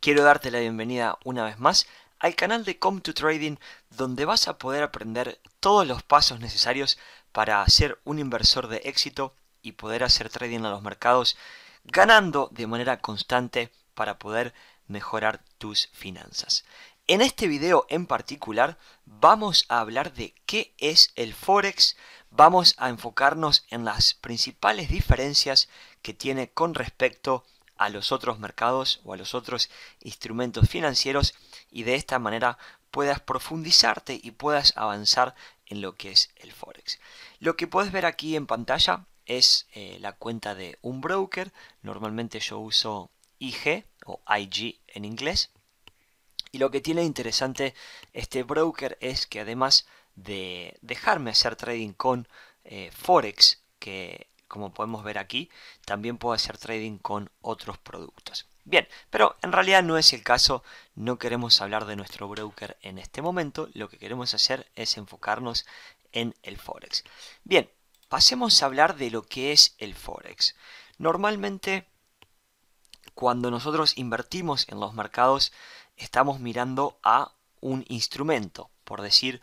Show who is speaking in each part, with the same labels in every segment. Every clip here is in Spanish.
Speaker 1: Quiero darte la bienvenida una vez más al canal de come To Trading donde vas a poder aprender todos los pasos necesarios para ser un inversor de éxito y poder hacer trading a los mercados ganando de manera constante para poder mejorar tus finanzas. En este video en particular vamos a hablar de qué es el Forex, vamos a enfocarnos en las principales diferencias que tiene con respecto a a los otros mercados o a los otros instrumentos financieros y de esta manera puedas profundizarte y puedas avanzar en lo que es el forex. Lo que puedes ver aquí en pantalla es eh, la cuenta de un broker, normalmente yo uso IG o IG en inglés. Y lo que tiene interesante este broker es que además de dejarme hacer trading con eh, Forex, que como podemos ver aquí, también puedo hacer trading con otros productos. Bien, pero en realidad no es el caso, no queremos hablar de nuestro broker en este momento, lo que queremos hacer es enfocarnos en el Forex. Bien, pasemos a hablar de lo que es el Forex. Normalmente, cuando nosotros invertimos en los mercados, estamos mirando a un instrumento, por decir,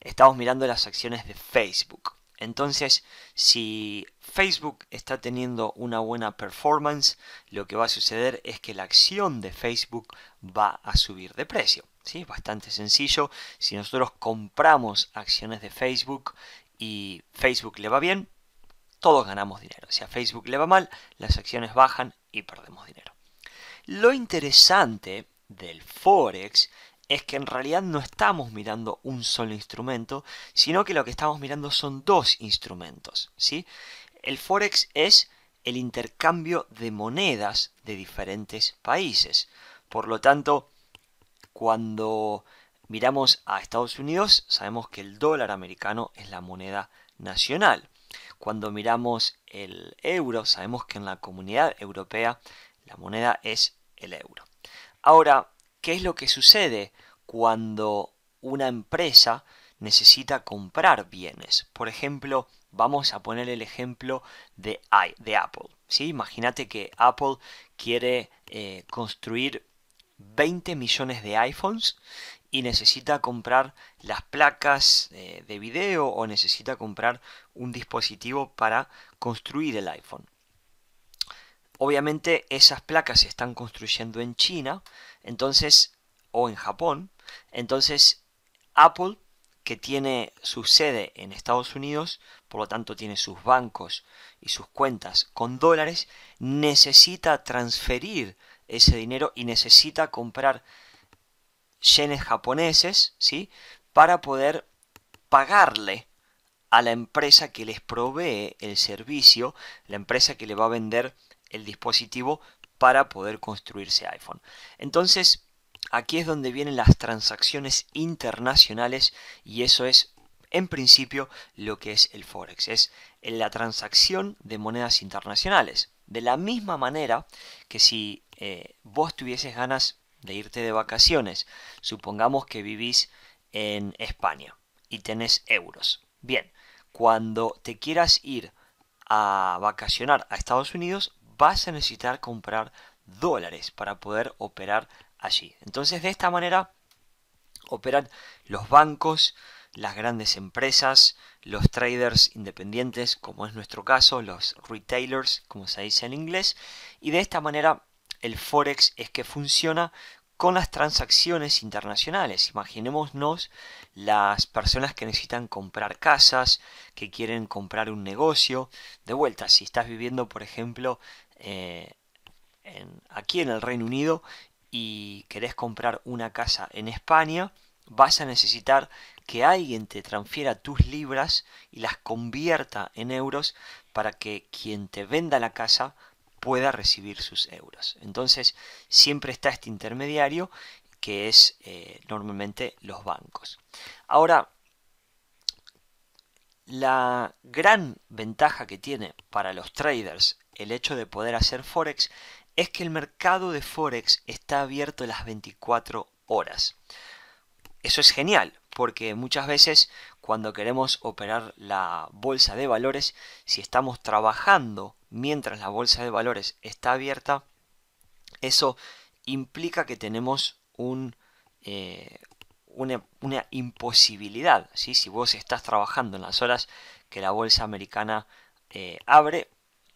Speaker 1: estamos mirando las acciones de Facebook. Entonces, si Facebook está teniendo una buena performance, lo que va a suceder es que la acción de Facebook va a subir de precio. ¿sí? Es bastante sencillo. Si nosotros compramos acciones de Facebook y Facebook le va bien, todos ganamos dinero. Si a Facebook le va mal, las acciones bajan y perdemos dinero. Lo interesante del Forex es que en realidad no estamos mirando un solo instrumento, sino que lo que estamos mirando son dos instrumentos. ¿sí? El forex es el intercambio de monedas de diferentes países. Por lo tanto, cuando miramos a Estados Unidos, sabemos que el dólar americano es la moneda nacional. Cuando miramos el euro, sabemos que en la comunidad europea la moneda es el euro. Ahora, ¿qué es lo que sucede cuando una empresa necesita comprar bienes. Por ejemplo, vamos a poner el ejemplo de, de Apple. ¿sí? Imagínate que Apple quiere eh, construir 20 millones de iPhones y necesita comprar las placas eh, de video o necesita comprar un dispositivo para construir el iPhone. Obviamente esas placas se están construyendo en China, entonces en Japón, entonces Apple, que tiene su sede en Estados Unidos, por lo tanto tiene sus bancos y sus cuentas con dólares, necesita transferir ese dinero y necesita comprar yenes japoneses, ¿sí? Para poder pagarle a la empresa que les provee el servicio, la empresa que le va a vender el dispositivo para poder construirse iPhone. Entonces, Aquí es donde vienen las transacciones internacionales y eso es en principio lo que es el Forex, es la transacción de monedas internacionales. De la misma manera que si eh, vos tuvieses ganas de irte de vacaciones, supongamos que vivís en España y tenés euros. Bien, cuando te quieras ir a vacacionar a Estados Unidos, vas a necesitar comprar dólares para poder operar allí. Entonces de esta manera operan los bancos, las grandes empresas, los traders independientes, como es nuestro caso, los retailers, como se dice en inglés, y de esta manera el forex es que funciona con las transacciones internacionales. Imaginémonos las personas que necesitan comprar casas, que quieren comprar un negocio. De vuelta, si estás viviendo, por ejemplo, eh, en, aquí en el Reino Unido y querés comprar una casa en España, vas a necesitar que alguien te transfiera tus libras y las convierta en euros para que quien te venda la casa pueda recibir sus euros. Entonces siempre está este intermediario que es eh, normalmente los bancos. Ahora, la gran ventaja que tiene para los traders el hecho de poder hacer forex es que el mercado de Forex está abierto las 24 horas. Eso es genial, porque muchas veces cuando queremos operar la bolsa de valores, si estamos trabajando mientras la bolsa de valores está abierta, eso implica que tenemos un, eh, una, imposibilidad. Si vos estás trabajando en las horas que la bolsa americana eh, abre,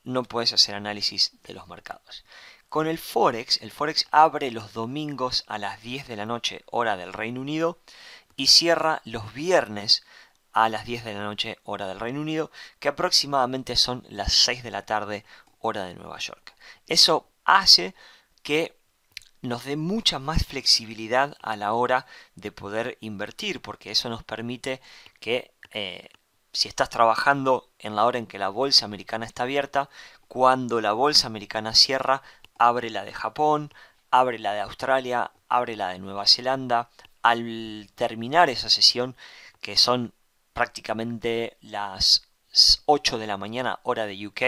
Speaker 1: no puedes hacer análisis de los mercados. Con el Forex, el Forex abre los domingos a las 10 de la noche, hora del Reino Unido, y cierra los viernes a las 10 de la noche, hora del Reino Unido, que aproximadamente son las 6 de la tarde, hora de Nueva York. Eso hace que nos dé mucha más flexibilidad a la hora de poder invertir, porque eso nos permite que eh, si estás trabajando en la hora en que la bolsa americana está abierta, cuando la bolsa americana cierra, abre la de Japón, abre la de Australia, abre la de Nueva Zelanda. Al terminar esa sesión, que son prácticamente las 8 de la mañana hora de UK,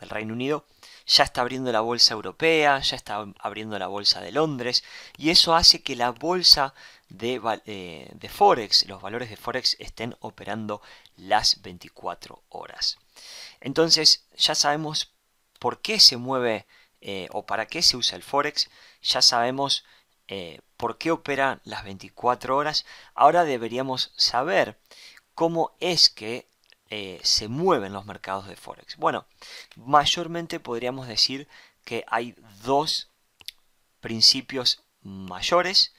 Speaker 1: del Reino Unido, ya está abriendo la bolsa europea, ya está abriendo la bolsa de Londres, y eso hace que la bolsa de, eh, Forex, los valores de Forex estén operando las 24 horas. Entonces ya sabemos por qué se mueve eh, o para qué se usa el Forex, ya sabemos eh, por qué opera las 24 horas, ahora deberíamos saber cómo es que eh, se mueven los mercados de Forex. Bueno, mayormente podríamos decir que hay dos principios mayores.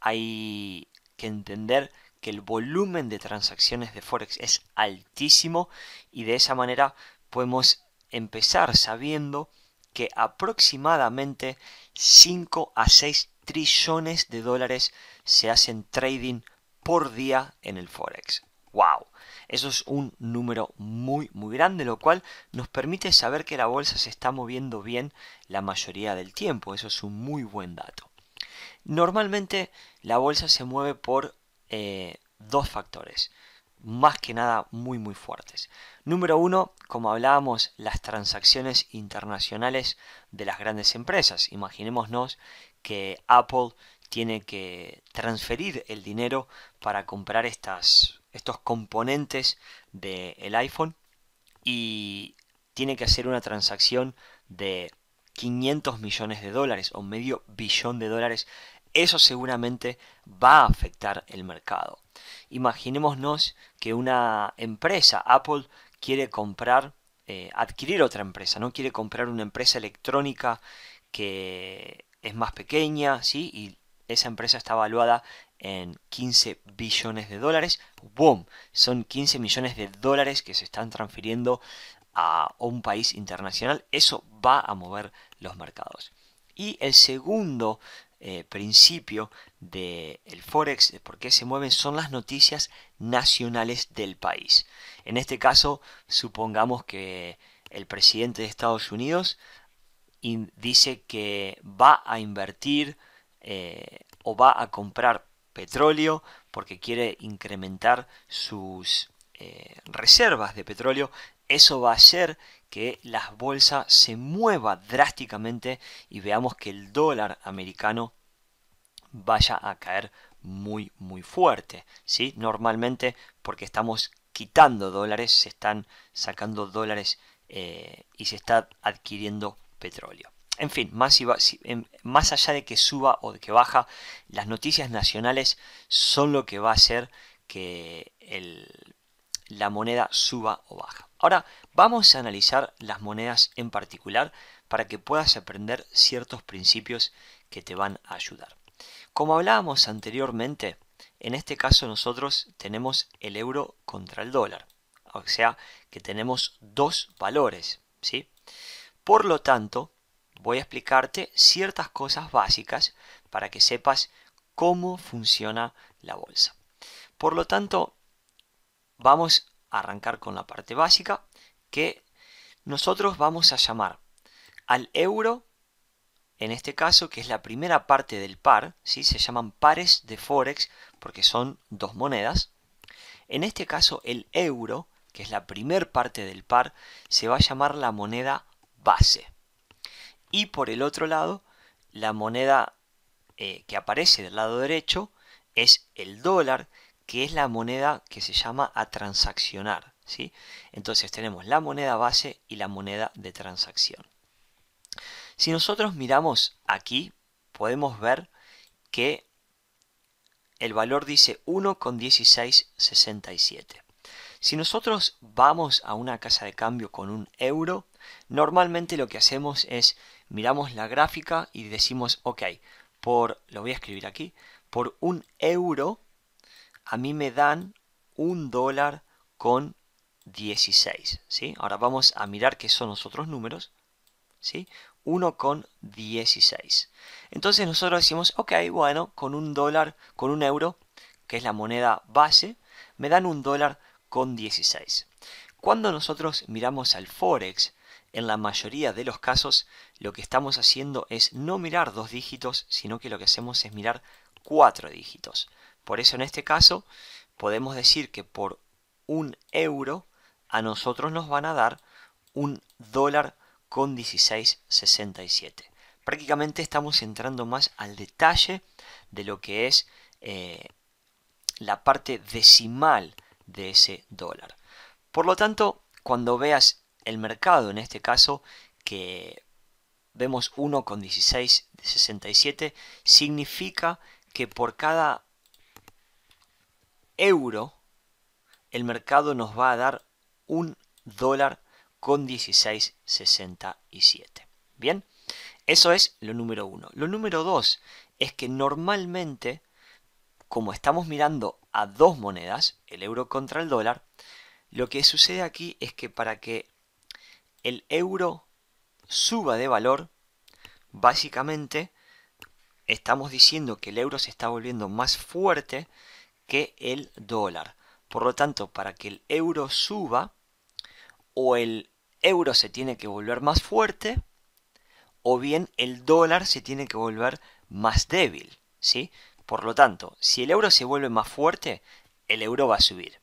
Speaker 1: Hay que entender que el volumen de transacciones de Forex es altísimo y de esa manera podemos empezar sabiendo que aproximadamente 5 a 6 trillones de dólares se hacen trading por día en el Forex. ¡Wow! Eso es un número muy, muy grande, lo cual nos permite saber que la bolsa se está moviendo bien la mayoría del tiempo. Eso es un muy buen dato. Normalmente la bolsa se mueve por eh, dos factores más que nada muy muy fuertes. Número uno, como hablábamos, las transacciones internacionales de las grandes empresas. Imaginémonos que Apple tiene que transferir el dinero para comprar estas, estos componentes del iPhone y tiene que hacer una transacción de 500 millones de dólares o medio billón de dólares. Eso seguramente va a afectar el mercado. Imaginémonos que una empresa, Apple, quiere comprar, eh, adquirir otra empresa, ¿no? Quiere comprar una empresa electrónica que es más pequeña, ¿sí? Y esa empresa está evaluada en 15 billones de dólares. ¡Boom! Son 15 millones de dólares que se están transfiriendo a un país internacional. Eso va a mover los mercados. Y el segundo eh, principio del el Forex, de por qué se mueven, son las noticias nacionales del país. En este caso, supongamos que el presidente de Estados Unidos dice que va a invertir eh, o va a comprar petróleo porque quiere incrementar sus eh, reservas de petróleo eso va a hacer que las bolsas se mueva drásticamente y veamos que el dólar americano vaya a caer muy muy fuerte, ¿sí? Normalmente porque estamos quitando dólares, se están sacando dólares eh, y se está adquiriendo petróleo. En fin, más, allá de que suba o de que baja, las noticias nacionales son lo que va a hacer que la moneda suba o baja. Ahora vamos a analizar las monedas en particular para que puedas aprender ciertos principios que te van a ayudar. Como hablábamos anteriormente, en este caso nosotros tenemos el euro contra el dólar, o sea que tenemos dos valores, ¿sí? Por lo tanto, voy a explicarte ciertas cosas básicas para que sepas cómo funciona la bolsa. Por lo tanto, vamos arrancar con la parte básica, que nosotros vamos a llamar al euro, en este caso, que es la primera parte del par, ¿sí? se llaman pares de Forex porque son dos monedas. En este caso, el euro, que es la primer parte del par, se va a llamar la moneda base. Y por el otro lado, la moneda eh, que aparece del lado derecho es el dólar, que es la moneda que se llama a transaccionar. ¿sí? Entonces tenemos la moneda base y la moneda de transacción. Si nosotros miramos aquí, podemos ver que el valor dice 1,1667. Si nosotros vamos a una casa de cambio con un euro, normalmente lo que hacemos es miramos la gráfica y decimos, ok, por, lo voy a escribir aquí, por un euro a mí me dan un dólar con 16, ¿sí? Ahora vamos a mirar qué son los otros números, ¿sí? 1 con 16. Entonces nosotros decimos, ok, bueno, con un dólar, con un euro, que es la moneda base, me dan un dólar con 16. Cuando nosotros miramos al Forex, en la mayoría de los casos lo que estamos haciendo es no mirar dos dígitos, sino que lo que hacemos es mirar cuatro dígitos. Por eso en este caso podemos decir que por un euro a nosotros nos van a dar un dólar con 16,67. Prácticamente estamos entrando más al detalle de lo que es eh, la parte decimal de ese dólar. Por lo tanto, cuando veas el mercado, en este caso, que vemos 1,1667, significa que por cada euro, el mercado nos va a dar un dólar con 16,67. Bien, eso es lo número uno. Lo número dos es que normalmente, como estamos mirando a dos monedas, el euro contra el dólar, lo que sucede aquí es que para que el euro suba de valor, básicamente estamos diciendo que el euro se está volviendo más fuerte que el dólar. Por lo tanto, para que el euro suba, o el euro se tiene que volver más fuerte, o bien el dólar se tiene que volver más débil. ¿sí? Por lo tanto, si el euro se vuelve más fuerte, el euro va a subir.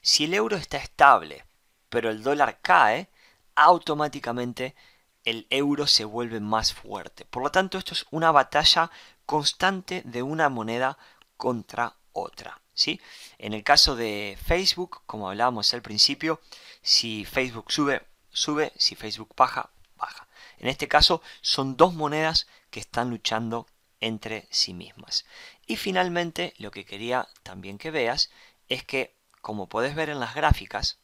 Speaker 1: Si el euro está estable, pero el dólar cae, automáticamente el euro se vuelve más fuerte. Por lo tanto, esto es una batalla constante de una moneda contra otra. En el caso de Facebook, como hablábamos al principio, si Facebook sube, sube, si Facebook baja, baja. En este caso son dos monedas que están luchando entre sí mismas. Y finalmente, lo que quería también que veas es que, como puedes ver en las gráficas,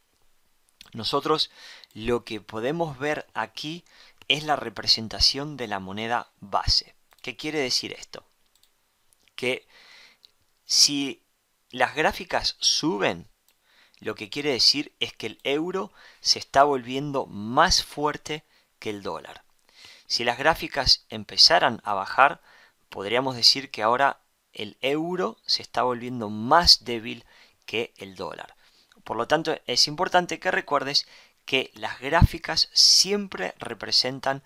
Speaker 1: nosotros lo que podemos ver aquí es la representación de la moneda base. ¿Qué quiere decir esto? Que si las gráficas suben, lo que quiere decir es que el euro se está volviendo más fuerte que el dólar. Si las gráficas empezaran a bajar, podríamos decir que ahora el euro se está volviendo más débil que el dólar. Por lo tanto, es importante que recuerdes que las gráficas siempre representan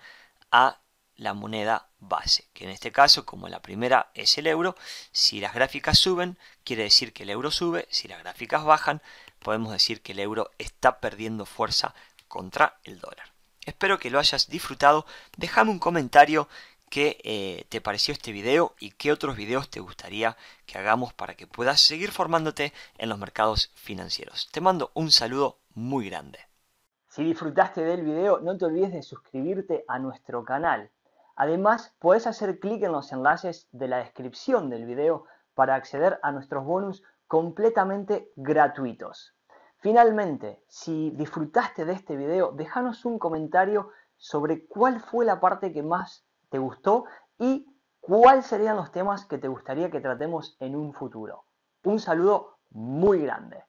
Speaker 1: a la moneda base, que en este caso, como la primera es el euro, si las gráficas suben, quiere decir que el euro sube, si las gráficas bajan, podemos decir que el euro está perdiendo fuerza contra el dólar. Espero que lo hayas disfrutado, déjame un comentario qué eh, te pareció este video y qué otros videos te gustaría que hagamos para que puedas seguir formándote en los mercados financieros. Te mando un saludo muy grande. Si disfrutaste del video, no te olvides de suscribirte a nuestro canal Además, puedes hacer clic en los enlaces de la descripción del video para acceder a nuestros bonus completamente gratuitos. Finalmente, si disfrutaste de este video, déjanos un comentario sobre cuál fue la parte que más te gustó y cuáles serían los temas que te gustaría que tratemos en un futuro. Un saludo muy grande.